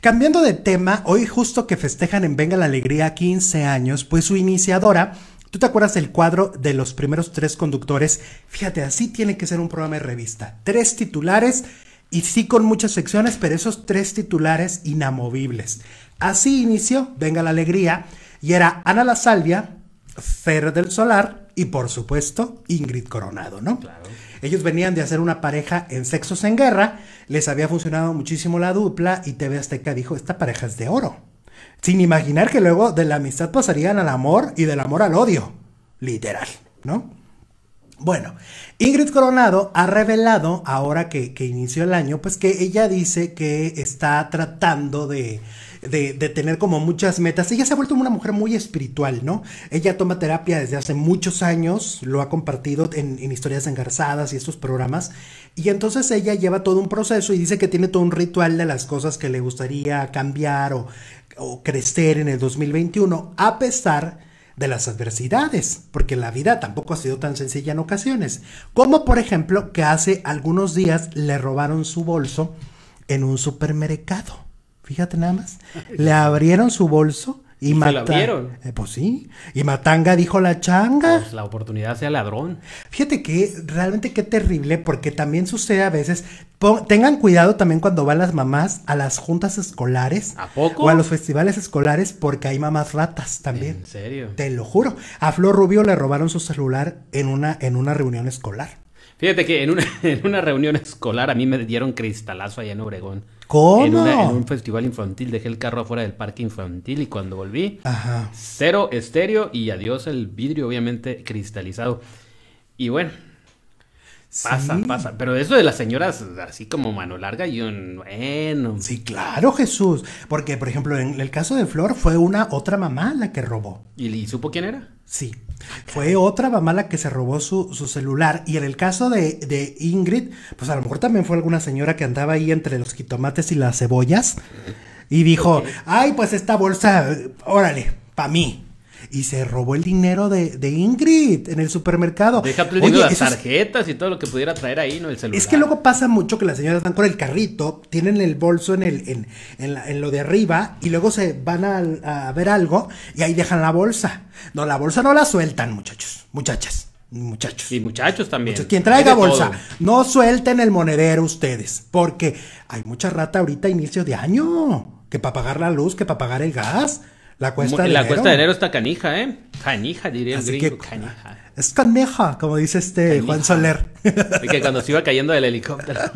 Cambiando de tema, hoy justo que festejan en Venga la Alegría 15 años, pues su iniciadora, ¿tú te acuerdas del cuadro de los primeros tres conductores? Fíjate, así tiene que ser un programa de revista. Tres titulares y sí con muchas secciones, pero esos tres titulares inamovibles. Así inició Venga la Alegría y era Ana La Salvia, Fer del Solar y por supuesto Ingrid Coronado, ¿no? Claro. Ellos venían de hacer una pareja en Sexos en Guerra, les había funcionado muchísimo la dupla y TV Azteca dijo, esta pareja es de oro. Sin imaginar que luego de la amistad pasarían al amor y del amor al odio, literal, ¿no? Bueno, Ingrid Coronado ha revelado, ahora que, que inició el año, pues que ella dice que está tratando de de, tener como muchas metas. Ella se ha vuelto una mujer muy espiritual, ¿no? Ella toma terapia desde hace muchos años, lo ha compartido en, historias engarzadas y estos programas. Y entonces ella lleva todo un proceso y dice que tiene todo un ritual de las cosas que le gustaría cambiar o, o crecer en el 2021, a pesar de las adversidades, porque la vida tampoco ha sido tan sencilla en ocasiones, como por ejemplo que hace algunos días le robaron su bolso en un supermercado. Fíjate nada más. Le abrieron su bolso y, ¿Y lo Eh, pues sí. Y Matanga dijo la changa. Pues, la oportunidad sea ladrón. Fíjate que realmente qué terrible, porque también sucede a veces. tengan cuidado también cuando van las mamás a las juntas escolares. ¿A poco? O a los festivales escolares, porque hay mamás ratas también. ¿En serio? Te lo juro. A Flor Rubio le robaron su celular en una, en una reunión escolar. Fíjate que en una, en una reunión escolar a mí me dieron cristalazo allá en Obregón. ¿Cómo? En, un festival infantil dejé el carro afuera del parque infantil y cuando volví, cero estéreo y adiós el vidrio obviamente cristalizado. Y bueno, Pasa, pasa. Pero eso de las señoras, así como mano larga, y un bueno. Sí, claro, Jesús. Porque, por ejemplo, en el caso de Flor fue una otra mamá la que robó. ¿Y, supo quién era? Sí. Fue otra mamá la que se robó su, celular. Y en el caso de, Ingrid, pues a lo mejor también fue alguna señora que andaba ahí entre los jitomates y las cebollas. Y dijo, ay, pues esta bolsa, órale, para mí y se robó el dinero de, de Ingrid en el supermercado. Deja las tarjetas y todo lo que pudiera traer ahí, ¿no? El celular. Es que luego pasa mucho que las señoras van con el carrito, tienen el bolso en el, en, lo de arriba, y luego se van a, ver algo y ahí dejan la bolsa. No, la bolsa no la sueltan, muchachos, muchachas. Muchachos. Y muchachos también. Quien traiga bolsa, no suelten el monedero ustedes, porque hay mucha rata ahorita a inicio de año, que para pagar la luz, que para pagar el gas. La cuesta de la cuesta de enero está canija, ¿eh? Canija, diría el gringo. canija. Es canija como dice este Juan Soler. Y que cuando se iba cayendo del helicóptero.